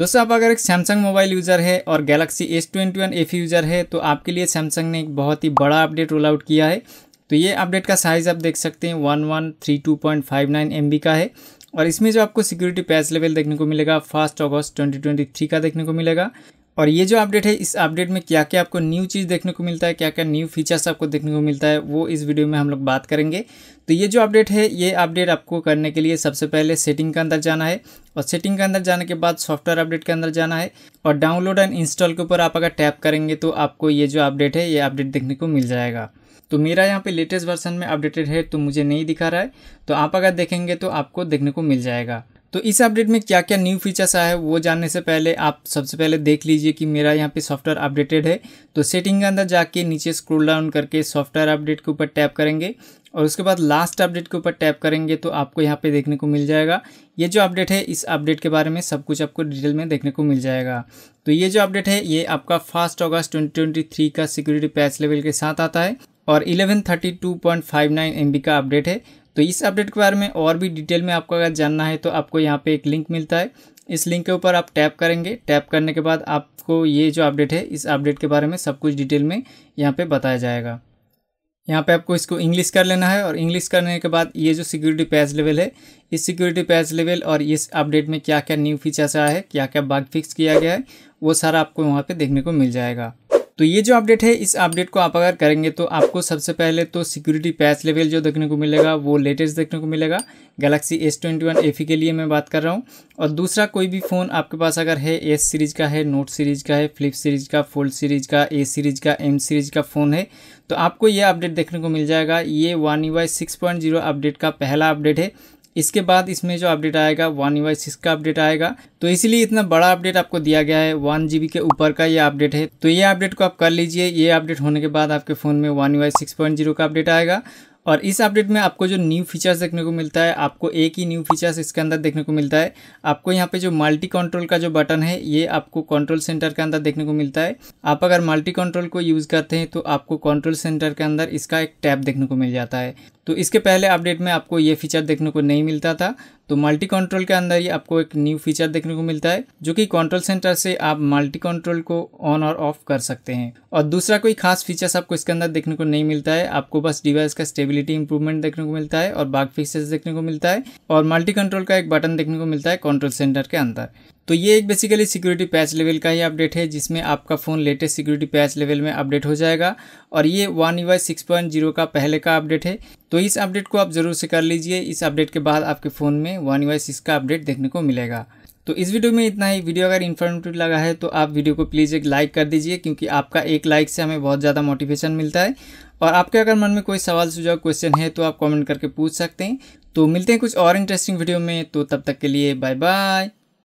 दोस्तों आप अगर एक सैमसंग मोबाइल यूज़र है और Galaxy S twenty one F user है तो आपके लिए सैमसंग ने एक बहुत ही बड़ा अपडेट रोल आउट किया है तो ये अपडेट का साइज़ आप देख सकते हैं one one three two point five nine M B का है और इसमें जो आपको सिक्योरिटी पैच लेवल देखने को मिलेगा first August twenty twenty three का देखने को मिलेगा और ये जो अपडेट है इस अपडेट में क्या क्या आपको न्यू चीज़ देखने को मिलता है क्या क्या न्यू फीचर्स आपको देखने को मिलता है वो इस वीडियो में हम लोग बात करेंगे तो ये जो अपडेट है ये अपडेट आपको करने के लिए सबसे पहले सेटिंग के अंदर जाना है और सेटिंग के अंदर जाने के बाद सॉफ्टवेयर अपडेट के अंदर जाना है और डाउनलोड एंड इंस्टॉल के ऊपर आप अगर टैप करेंगे तो आपको ये जो अपडेट है ये अपडेट देखने को मिल जाएगा तो मेरा यहाँ पे लेटेस्ट वर्जन में अपडेटेड है तो मुझे नहीं दिखा रहा है तो आप अगर देखेंगे तो आपको देखने को मिल जाएगा तो इस अपडेट में क्या क्या न्यू फीचर्स आया है वो जानने से पहले आप सबसे पहले देख लीजिए कि मेरा यहाँ पे सॉफ्टवेयर अपडेटेड है तो सेटिंग के अंदर जाके नीचे स्क्रोल डाउन करके सॉफ्टवेयर अपडेट के ऊपर टैप करेंगे और उसके बाद लास्ट अपडेट के ऊपर टैप करेंगे तो आपको यहाँ पे देखने को मिल जाएगा ये जो अपडेट है इस अपडेट के बारे में सब कुछ आपको डिटेल में देखने को मिल जाएगा तो ये जो अपडेट है ये आपका फर्स्ट अगस्त 2023 का सिक्योरिटी पैच लेवल के साथ आता है और 1132.59 एमबी का अपडेट है तो इस अपडेट के बारे में और भी डिटेल में आपको अगर जानना है तो आपको यहाँ पे एक लिंक मिलता है इस लिंक के ऊपर आप टैप करेंगे टैप करने के बाद आपको ये जो अपडेट है इस अपडेट के बारे में सब कुछ डिटेल में यहाँ पर बताया जाएगा यहाँ पे आपको इसको इंग्लिश कर लेना है और इंग्लिश करने के बाद ये जो सिक्योरिटी पैच लेवल है इस सिक्योरिटी पैच लेवल और इस अपडेट में क्या क्या न्यू फीचर्स आया है क्या क्या बाग फिक्स किया गया है वो सारा आपको वहाँ पर देखने को मिल जाएगा तो ये जो अपडेट है इस अपडेट को आप अगर करेंगे तो आपको सबसे पहले तो सिक्योरिटी पैच लेवल जो देखने को मिलेगा वो लेटेस्ट देखने को मिलेगा Galaxy S twenty one F के लिए मैं बात कर रहा हूँ और दूसरा कोई भी फ़ोन आपके पास अगर है एस सीरीज़ का है नोट सीरीज़ का है फ्लिप सीरीज़ का फोल्ड सीरीज़ का ए सीरीज़ का एम सीरीज़ का फ़ोन है तो आपको यह अपडेट देखने को मिल जाएगा ये one U six point zero update का पहला अपडेट है इसके बाद इसमें जो अपडेट आएगा वन यू सिक्स का अपडेट आएगा तो इसलिए इतना बड़ा अपडेट आपको दिया गया है वन जी के ऊपर का ये अपडेट है तो ये अपडेट को आप कर लीजिए ये अपडेट होने के बाद आपके फ़ोन में one U six point zero का अपडेट आएगा और इस अपडेट में आपको जो न्यू फीचर्स देखने को मिलता है आपको एक ही न्यू फीचर्स इसके अंदर देखने को मिलता है आपको यहाँ पे जो मल्टी कंट्रोल का जो बटन है ये आपको कंट्रोल सेंटर के अंदर देखने को मिलता है आप अगर मल्टी कंट्रोल को यूज़ करते हैं तो आपको कंट्रोल सेंटर के अंदर इसका एक टैब देखने को मिल जाता है तो इसके पहले अपडेट में आपको ये फीचर देखने को नहीं मिलता था तो मल्टी कंट्रोल के अंदर ही आपको एक न्यू फीचर देखने को मिलता है जो कि कंट्रोल सेंटर से आप मल्टी कंट्रोल को ऑन और ऑफ कर सकते हैं और दूसरा कोई खास फीचर्स आपको इसके अंदर देखने को नहीं मिलता है आपको बस डिवाइस का स्टेबिलिटी इंप्रूवमेंट देखने को मिलता है और बाग फीचर्स देखने को मिलता है और मल्टी कंट्रोल का एक बटन देखने को मिलता है कंट्रोल सेंटर के अंदर तो ये एक बेसिकली सिक्योरिटी पैच लेवल का ही अपडेट है जिसमें आपका phone latest security patch level में अपडेट हो जाएगा और ये one Y six point zero का पहले का अपडेट है तो इस अपडेट को आप ज़रूर से कर लीजिए इस अपडेट के बाद आपके फ़ोन में वन वाई सिक्स का अपडेट देखने को मिलेगा तो इस वीडियो में इतना ही वीडियो अगर इन्फॉर्मेटिव लगा है तो आप वीडियो को प्लीज़ एक लाइक कर दीजिए क्योंकि आपका एक लाइक से हमें बहुत ज़्यादा मोटिवेशन मिलता है और आपके अगर मन में कोई सवाल सुझाव क्वेश्चन है तो आप कॉमेंट करके पूछ सकते हैं तो मिलते हैं कुछ और इंटरेस्टिंग वीडियो में तो तब तक के लिए बाय बाय